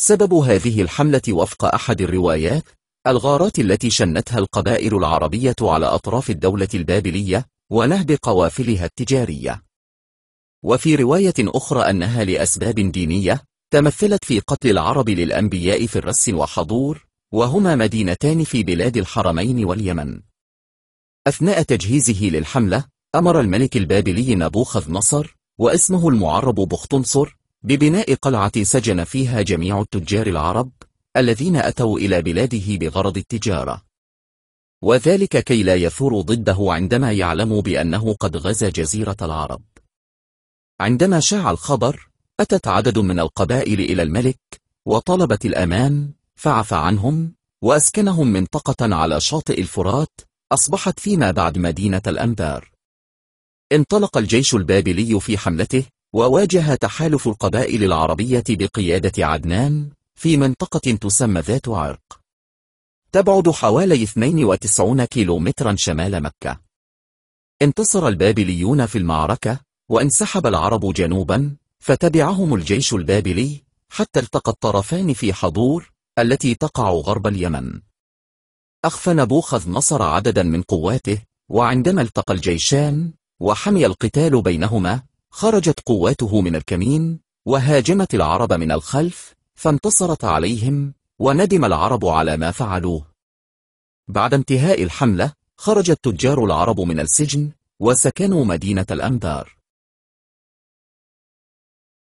سبب هذه الحملة وفق أحد الروايات الغارات التي شنتها القبائل العربية على أطراف الدولة البابلية ونهب قوافلها التجارية وفي رواية أخرى أنها لأسباب دينية تمثلت في قتل العرب للأنبياء في الرس وحضور وهما مدينتان في بلاد الحرمين واليمن أثناء تجهيزه للحملة أمر الملك البابلي نبوخذ نصر واسمه المعرب بختنصر ببناء قلعة سجن فيها جميع التجار العرب الذين أتوا إلى بلاده بغرض التجارة وذلك كي لا يثور ضده عندما يعلم بأنه قد غزا جزيرة العرب عندما شاع الخبر أتت عدد من القبائل إلى الملك وطلبت الأمان فعفى عنهم وأسكنهم منطقة على شاطئ الفرات أصبحت فيما بعد مدينة الأنبار انطلق الجيش البابلي في حملته وواجه تحالف القبائل العربية بقيادة عدنان في منطقة تسمى ذات عرق تبعد حوالي 92 كيلومترا شمال مكة انتصر البابليون في المعركة وانسحب العرب جنوبا فتبعهم الجيش البابلي حتى التقى الطرفان في حضور التي تقع غرب اليمن أخفى نبوخذ نصر عددا من قواته وعندما التقى الجيشان وحمي القتال بينهما خرجت قواته من الكمين وهاجمت العرب من الخلف فانتصرت عليهم وندم العرب على ما فعلوه بعد انتهاء الحملة خرج التجار العرب من السجن وسكنوا مدينة الأنبار